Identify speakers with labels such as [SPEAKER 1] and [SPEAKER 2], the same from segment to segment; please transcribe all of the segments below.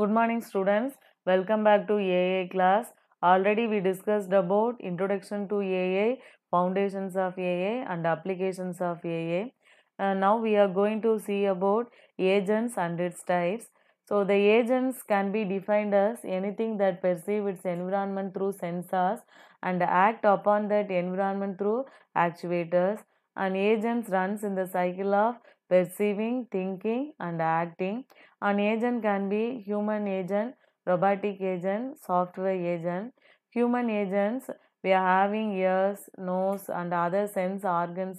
[SPEAKER 1] Good morning students. Welcome back to AA class. Already we discussed about introduction to AA, foundations of AA and applications of AA. Uh, now we are going to see about agents and its types. So the agents can be defined as anything that perceive its environment through sensors and act upon that environment through actuators. And agents runs in the cycle of perceiving, thinking and acting an agent can be human agent, robotic agent, software agent. Human agents, we are having ears, nose and other sense organs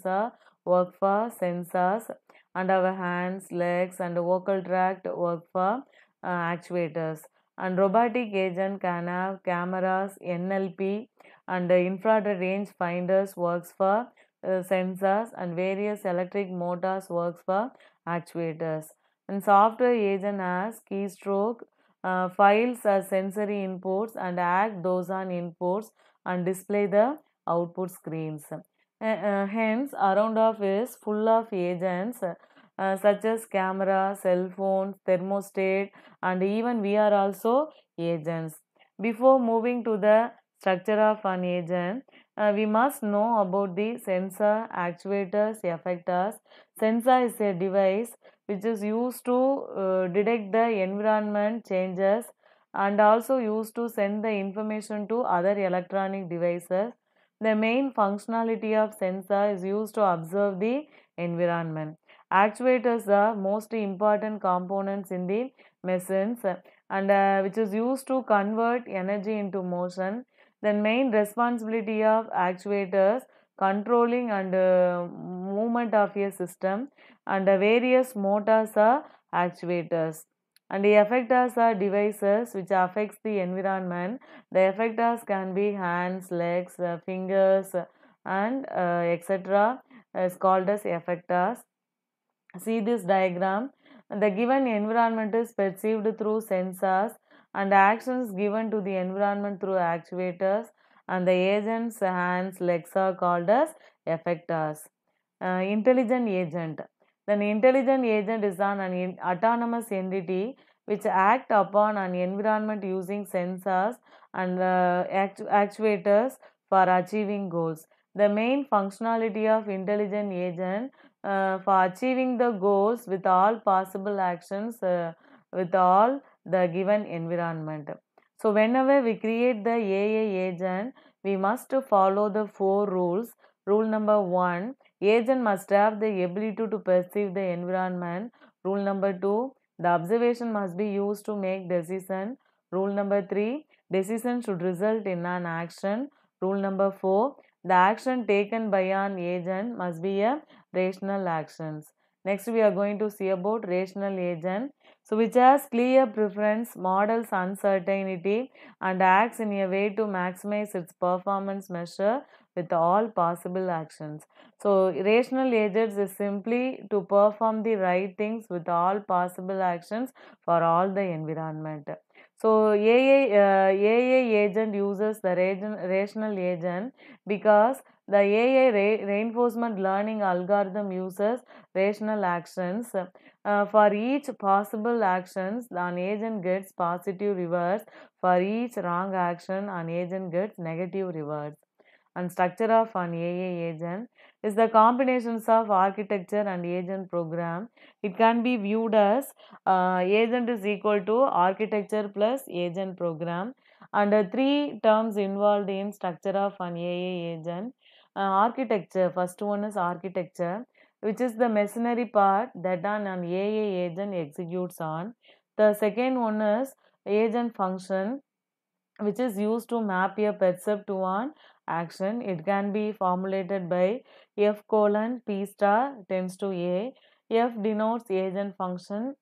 [SPEAKER 1] work for sensors and our hands, legs and vocal tract work for uh, actuators. And robotic agent can have cameras, NLP and uh, infrared range finders works for uh, sensors and various electric motors works for actuators. And software agent as keystroke uh, files as sensory inputs and act those on inputs and display the output screens. Uh, uh hence, around off is full of agents uh, such as camera, cell phone, thermostat and even we are also agents. Before moving to the structure of an agent, uh, we must know about the sensor, actuators, effectors. Sensor is a device which is used to uh, detect the environment changes and also used to send the information to other electronic devices. The main functionality of sensor is used to observe the environment. Actuators are most important components in the machines and uh, which is used to convert energy into motion the main responsibility of actuators controlling and uh, movement of a system and the various motors are actuators and the effectors are devices which affects the environment the effectors can be hands legs uh, fingers and uh, etc is called as effectors see this diagram the given environment is perceived through sensors and actions given to the environment through actuators and the agent's hands, legs are called as effectors. Uh, intelligent agent. Then intelligent agent is an, an autonomous entity which act upon an environment using sensors and uh, actu actuators for achieving goals. The main functionality of intelligent agent uh, for achieving the goals with all possible actions uh, with all the given environment. So whenever we create the AA agent, we must follow the four rules. Rule number one, agent must have the ability to perceive the environment. Rule number two, the observation must be used to make decision. Rule number three, decision should result in an action. Rule number four, the action taken by an agent must be a rational actions. Next, we are going to see about rational agent. So, which has clear preference, models uncertainty and acts in a way to maximize its performance measure with all possible actions. So, rational agents is simply to perform the right things with all possible actions for all the environment. So, AA, uh, AA agent uses the rational agent because the AI reinforcement learning algorithm uses rational actions. Uh, for each possible actions, an agent gets positive reward. For each wrong action, an agent gets negative reward. And structure of an AI agent is the combinations of architecture and agent program. It can be viewed as uh, agent is equal to architecture plus agent program. And uh, three terms involved in structure of an AI agent architecture. First one is architecture, which is the masonry part that an, AA agent executes on. The second one is agent function, which is used to map a percept to an action. It can be formulated by F colon P star tends to A. F denotes agent function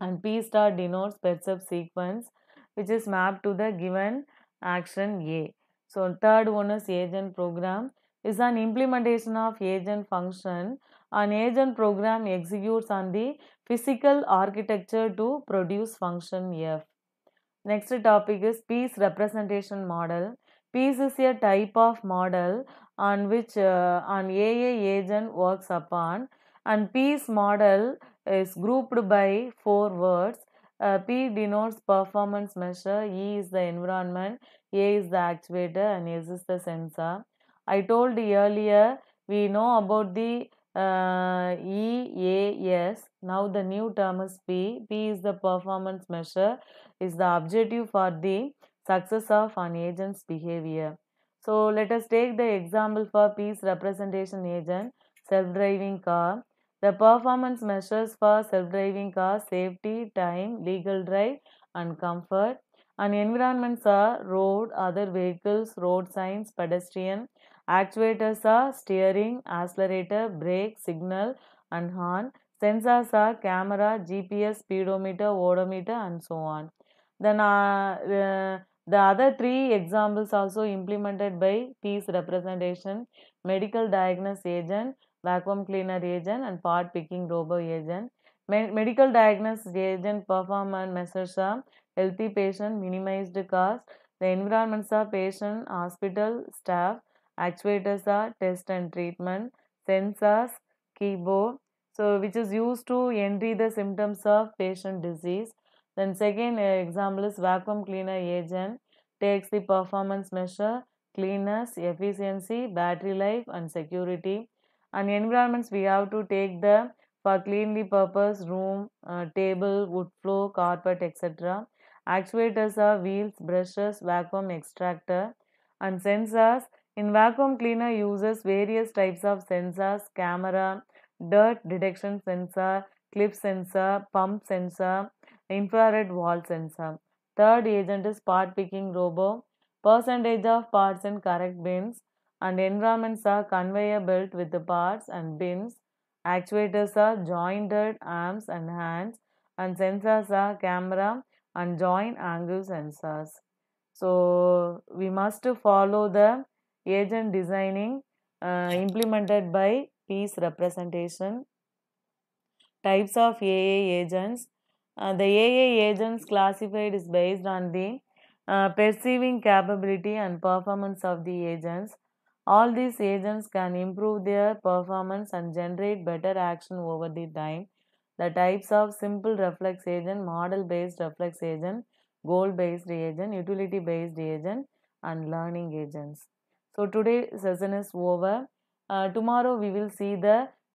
[SPEAKER 1] and P star denotes percept sequence which is mapped to the given action A. So third one is agent program is an implementation of agent function. An agent program executes on the physical architecture to produce function F. Next topic is piece representation model. Piece is a type of model on which uh, an AA agent works upon and piece model is grouped by four words. Uh, P denotes performance measure, E is the environment, A is the actuator and S is the sensor. I told earlier we know about the uh, EAS. Now the new term is P. P is the performance measure, is the objective for the success of an agent's behavior. So let us take the example for P's representation agent, self-driving car. The performance measures for self-driving car, safety, time, legal drive and comfort. And environments are road, other vehicles, road signs, pedestrian, Actuators are steering, accelerator, brake, signal and horn. Sensors are camera, GPS, speedometer, odometer and so on. Then uh, uh, the other three examples also implemented by piece representation, medical diagnosis agent, vacuum cleaner agent and part picking robo agent. medical diagnosis agent perform and measures are healthy patient, minimized cost, the environments are patient, hospital, staff, Actuators are test and treatment, sensors, keyboard, so which is used to entry the symptoms of patient disease. Then second example is vacuum cleaner agent takes the performance measure, cleanness, efficiency, battery life and security. And environments we have to take the for cleanly purpose room, uh, table, wood floor, carpet etc. Actuators are wheels, brushes, vacuum extractor and sensors in vacuum cleaner uses various types of sensors, camera, dirt detection sensor, clip sensor, pump sensor, infrared wall sensor. Third agent is part picking robo. Percentage of parts in correct bins and environments are conveyor belt with the parts and bins. Actuators are jointed arms and hands and sensors are camera and joint angle sensors. So we must follow the agent designing uh, implemented by piece representation types of AA agents uh, the AA agents classified is based on the uh, perceiving capability and performance of the agents all these agents can improve their performance and generate better action over the time the types of simple reflex agent model based reflex agent goal based agent utility based agent and learning agents so today session is over. Uh, tomorrow we will see the